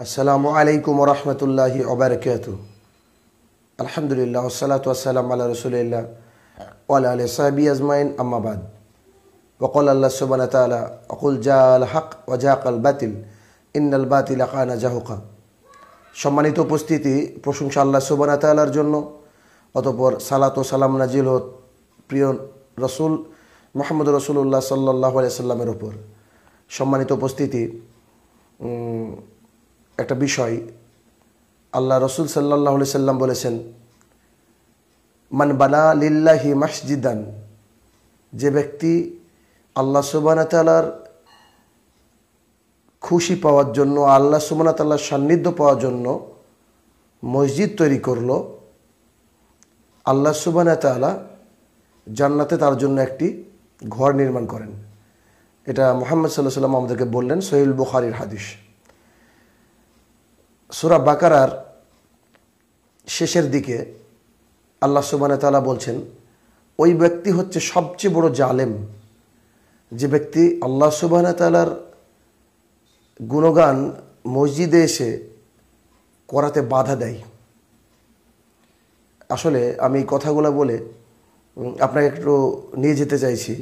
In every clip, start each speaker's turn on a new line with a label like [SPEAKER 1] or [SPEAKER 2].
[SPEAKER 1] السلام عليكم ورحمة الله وبركاته الحمد لله والصلاة والسلام على رسول الله وعلى آله وصحبه أجمعين أما بعد وقال الله سبحانه وتعالى وقل جاء الحق وجاء الباطل إن الباطل كان جهقا সম্মানিত উপস্থিতি প্রশংসা আল্লাহ সুবানা তালার জন্য অতপর সালাত ও সালাম নাজিল হোক প্রিয় রসুল মোহাম্মদ রসুল্লাহ সাল্লাহ সাল্লামের ওপর সম্মানিত উপস্থিতি একটা বিষয় আল্লাহ রসুল সাল্লাহ সাল্লাম বলেছেন মান বানা লিল্লাহি মাসজিদান যে ব্যক্তি আল্লাহ সুবানাতালার খুশি পাওয়ার জন্য আল্লাহ সুবানাতাল্লার সান্নিধ্য পাওয়ার জন্য মসজিদ তৈরি করল আল্লাহ সুবানাতালা জান্নাতে তার জন্য একটি ঘর নির্মাণ করেন এটা মোহাম্মদ সাল্লাহ সাল্লাম আমাদেরকে বললেন সহিল বুখারির হাদিস সুরা বাকারার শেষের দিকে আল্লাহ সুবান তালা বলছেন ওই ব্যক্তি হচ্ছে সবচেয়ে বড় জালেম যে ব্যক্তি আল্লাহ সুবাহনা তালার গুণগান মসজিদে এসে করাতে বাধা দেয় আসলে আমি এই কথাগুলো বলে আপনাকে একটু নিয়ে যেতে চাইছি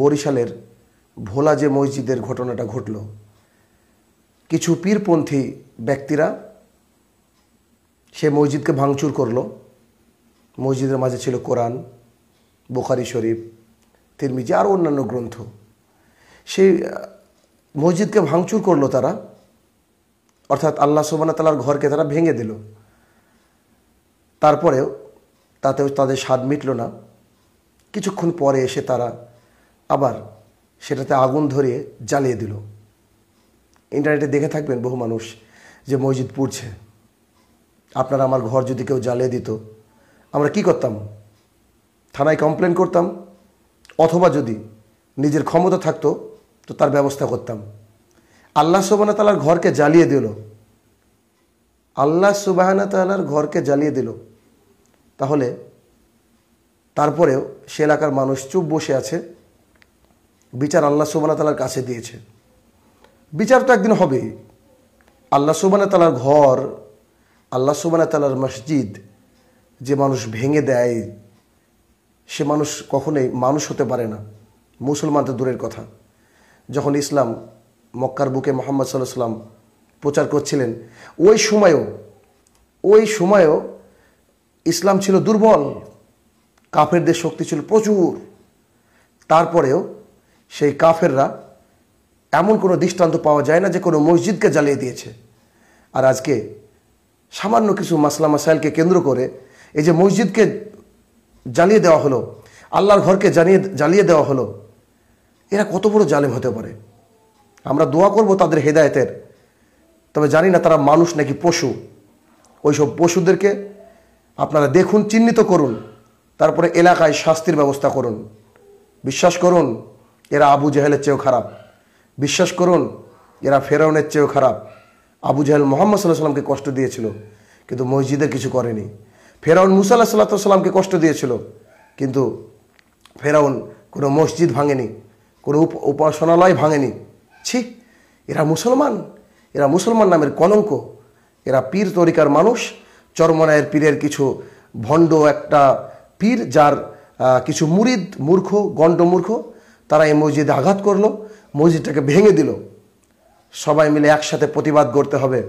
[SPEAKER 1] বরিশালের ভোলা যে মসজিদের ঘটনাটা ঘটলো কিছু পীরপন্থী ব্যক্তিরা সে মসজিদকে ভাঙচুর করলো মসজিদের মাঝে ছিল কোরআন বোখারি শরীফ তিরমিজি আরও অন্যান্য গ্রন্থ সেই মসজিদকে ভাঙচুর করলো তারা অর্থাৎ আল্লাহ সোবানা তালার ঘরকে তারা ভেঙে দিল তারপরেও তাতেও তাদের স্বাদ মিটল না কিছুক্ষণ পরে এসে তারা আবার সেটাতে আগুন ধরিয়ে জ্বালিয়ে দিল ইন্টারনেটে দেখে থাকবেন বহু মানুষ যে মসজিদ পুড়ছে আপনারা আমার ঘর যদি কেউ জ্বালিয়ে দিত আমরা কি করতাম থানায় কমপ্লেন করতাম অথবা যদি নিজের ক্ষমতা থাকতো তো তার ব্যবস্থা করতাম আল্লাহ সুবাহানা তালার ঘরকে জ্বালিয়ে দিল আল্লাহ সুবাহানা তালার ঘরকে জ্বালিয়ে দিল তাহলে তারপরেও সে এলাকার মানুষ চুপ বসে আছে বিচার আল্লাহ সুবাহানা তালার কাছে দিয়েছে বিচার তো একদিন হবে আল্লাহ সুবানা তালার ঘর আল্লাহ সুবানা তালার মসজিদ যে মানুষ ভেঙে দেয় সে মানুষ কখনোই মানুষ হতে পারে না মুসলমানদের দূরের কথা যখন ইসলাম মক্কার বুকে মোহাম্মদ সাল্লাহ সাল্লাম প্রচার করছিলেন ওই সময়ও ওই সময়ও ইসলাম ছিল দুর্বল কাফেরদের শক্তি ছিল প্রচুর তারপরেও সেই কাফেররা এমন কোনো দৃষ্টান্ত পাওয়া যায় না যে কোনো মসজিদকে জ্বালিয়ে দিয়েছে আর আজকে সামান্য কিছু মাসলা মাসাইলকে কেন্দ্র করে এই যে মসজিদকে জ্বালিয়ে দেওয়া হলো আল্লাহর ঘরকে জানিয়ে জ্বালিয়ে দেওয়া হলো এরা কত বড় জালেম হতে পারে আমরা দোয়া করব তাদের হেদায়তের তবে জানি না তারা মানুষ নাকি পশু ওই সব পশুদেরকে আপনারা দেখুন চিহ্নিত করুন তারপরে এলাকায় শাস্তির ব্যবস্থা করুন বিশ্বাস করুন এরা আবু জেহেলের চেয়েও খারাপ বিশ্বাস করুন এরা ফেরাউনের চেয়েও খারাপ আবু জাহেল মোহাম্মদ সাল্লাহ সাল্লামকে কষ্ট দিয়েছিল কিন্তু মসজিদে কিছু করেনি ফেরাউন মুসা সাল্লা সাল্লামকে কষ্ট দিয়েছিল কিন্তু ফেরাউন কোনো মসজিদ ভাঙেনি কোনো উপাসনালয় ভাঙেনি ছি এরা মুসলমান এরা মুসলমান নামের কলঙ্ক এরা পীর তরিকার মানুষ চরমনায়ের পীরের কিছু ভণ্ড একটা পীর যার কিছু মুরিদ মূর্খ গণ্ড মূর্খ তারা এই মসজিদে আঘাত করলো মসজিদটাকে ভেঙে দিল সবাই মিলে একসাথে প্রতিবাদ করতে হবে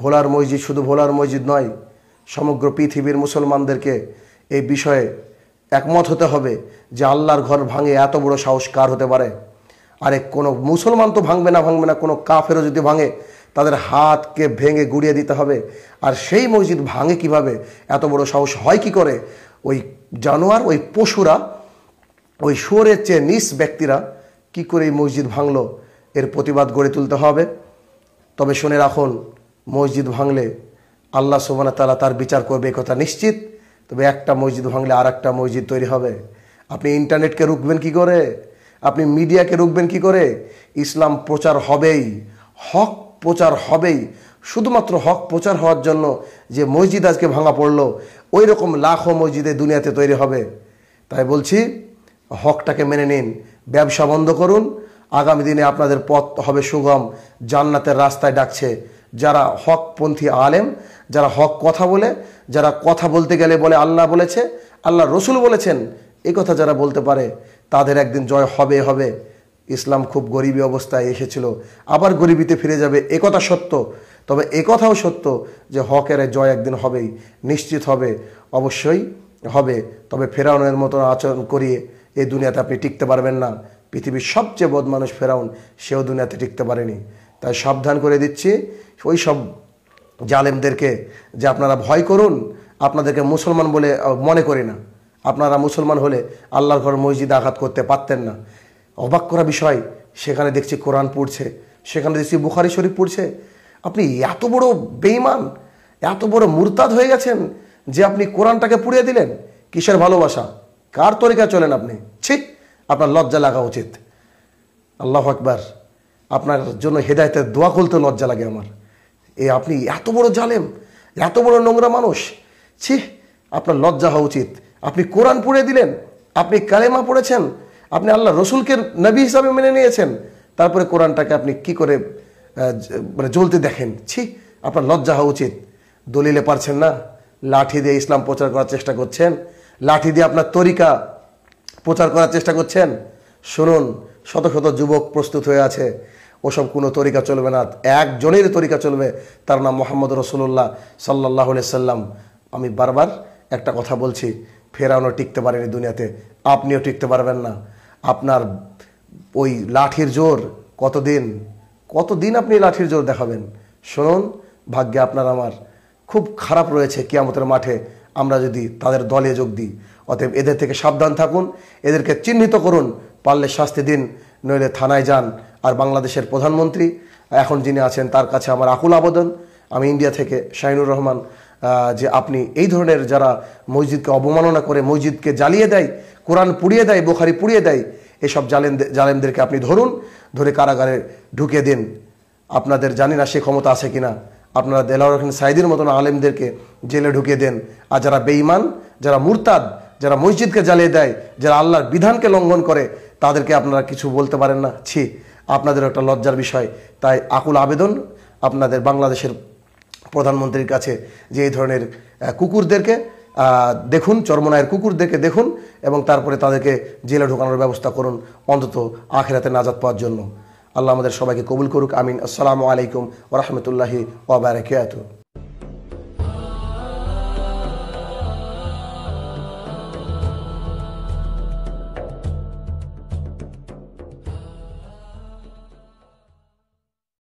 [SPEAKER 1] ভোলার মসজিদ শুধু ভোলার মসজিদ নয় সমগ্র পৃথিবীর মুসলমানদেরকে এই বিষয়ে একমত হতে হবে যে আল্লাহর ঘর ভাঙে এত বড় সাহস কার হতে পারে আরে কোনো মুসলমান তো ভাঙবে না ভাঙবে না কোনো কাফেরও যদি ভাঙে তাদের হাতকে ভেঙে গুড়িয়ে দিতে হবে আর সেই মসজিদ ভাঙে কিভাবে এত বড় সাহস হয় কি করে ওই জানোয়ার ওই পশুরা ওই শুয়োরের চেয়ে নিস ব্যক্তিরা কি করে এই মসজিদ ভাঙল এর প্রতিবাদ গড়ে তুলতে হবে তবে শুনে রাখুন মসজিদ ভাঙলে আল্লাহ সোমানা তালা তার বিচার করবে কথা নিশ্চিত তবে একটা মসজিদ ভাঙলে আর একটা মসজিদ তৈরি হবে আপনি ইন্টারনেটকে রুখবেন কি করে আপনি মিডিয়াকে রুখবেন কি করে ইসলাম প্রচার হবেই হক প্রচার হবেই শুধুমাত্র হক প্রচার হওয়ার জন্য যে মসজিদ আজকে ভাঙা পড়লো ওই রকম লাখো মসজিদে দুনিয়াতে তৈরি হবে তাই বলছি হকটাকে মেনে নিন ব্যবসা বন্ধ করুন আগামী দিনে আপনাদের পথ হবে সুগম জান্নাতের রাস্তায় ডাকছে যারা হকপন্থী আলেম যারা হক কথা বলে যারা কথা বলতে গেলে বলে আল্লাহ বলেছে আল্লাহ রসুল বলেছেন এ কথা যারা বলতে পারে তাদের একদিন জয় হবে হবে ইসলাম খুব গরিবী অবস্থায় এসেছিল আবার গরিবিতে ফিরে যাবে একথা সত্য তবে একথাও সত্য যে হকের জয় একদিন হবেই নিশ্চিত হবে অবশ্যই হবে তবে ফেরাউনের মতো আচরণ করিয়ে এই দুনিয়াতে আপনি টিকতে পারবেন না পৃথিবীর সবচেয়ে বদ মানুষ ফেরাউন সেও দুনিয়াতে টিকতে পারেনি তাই সাবধান করে দিচ্ছি ওই সব জালেমদেরকে যে আপনারা ভয় করুন আপনাদেরকে মুসলমান বলে মনে করি না আপনারা মুসলমান হলে আল্লাহর ঘর মসজিদে আঘাত করতে পারতেন না অবাক করা বিষয় সেখানে দেখছি কোরআন পড়ছে সেখানে দেখছি বুখারি শরীফ পড়ছে আপনি এত বড় বেইমান এত বড় মুরতাদ হয়ে গেছেন যে আপনি কোরআনটাকে পুড়িয়ে দিলেন কিসের ভালোবাসা কার তরিকা চলেন আপনি আপনার লজ্জা লাগা উচিত আল্লাহ আকবার আপনার জন্য হেদায়তের দোয়া খুলতে লজ্জা লাগে আমার এ আপনি এত বড় জালেম এত বড় নোংরা মানুষ ছি আপনার লজ্জা হওয়া উচিত আপনি কোরআন পড়ে দিলেন আপনি কালেমা পড়েছেন আপনি আল্লাহ রসুলকে নবী হিসাবে মেনে নিয়েছেন তারপরে কোরআনটাকে আপনি কি করে মানে জ্বলতে দেখেন ছি আপনার লজ্জা হওয়া উচিত দলিলে পারছেন না লাঠি দিয়ে ইসলাম প্রচার করার চেষ্টা করছেন লাঠি দিয়ে আপনার তরিকা প্রচার করার চেষ্টা করছেন শুনুন শত শত যুবক প্রস্তুত হয়ে আছে ওসব কোনো তরিকা চলবে না একজনের তরিকা চলবে তার নাম মোহাম্মদ রসুল্লাহ সাল্লাহ সাল্লাম আমি বারবার একটা কথা বলছি ফেরানো টিকতে পারেনি দুনিয়াতে আপনিও টিকতে পারবেন না আপনার ওই লাঠির জোর কতদিন কতদিন আপনি লাঠির জোর দেখাবেন শুনুন ভাগ্যে আপনার আমার খুব খারাপ রয়েছে কিয়ামতের মাঠে আমরা যদি তাদের দলে যোগ দিই অতএব এদের থেকে সাবধান থাকুন এদেরকে চিহ্নিত করুন পারলে শাস্তি দিন নইলে থানায় যান আর বাংলাদেশের প্রধানমন্ত্রী এখন যিনি আছেন তার কাছে আমার আকুল আবেদন আমি ইন্ডিয়া থেকে শাহিনুর রহমান যে আপনি এই ধরনের যারা মসজিদকে অবমাননা করে মসজিদকে জ্বালিয়ে দেয় কোরআন পুড়িয়ে দেয় বোখারি পুড়িয়ে দেয় এসব জালেম জালেমদেরকে আপনি ধরুন ধরে কারাগারে ঢুকে দিন আপনাদের জানি না সে ক্ষমতা আছে কিনা আপনারা দেলাউর হোসেন সাইদির মতন আলেমদেরকে জেলে ঢুকিয়ে দেন আর যারা বেঈমান যারা মুরতাদ যারা মসজিদকে জ্বালিয়ে দেয় যারা আল্লাহর বিধানকে লঙ্ঘন করে তাদেরকে আপনারা কিছু বলতে পারেন না ছি আপনাদের একটা লজ্জার বিষয় তাই আকুল আবেদন আপনাদের বাংলাদেশের প্রধানমন্ত্রীর কাছে যে এই ধরনের কুকুরদেরকে দেখুন চর্মনায়ের কুকুরদেরকে দেখুন এবং তারপরে তাদেরকে জেলে ঢোকানোর ব্যবস্থা করুন অন্তত আখেরাতে নাজাদ পাওয়ার জন্য আল্লাহ আমাদের সবাইকে কবুল করুক আমিন আসসালামু আলাইকুম ওরহমতুল্লাহি ওবরাকাতুহ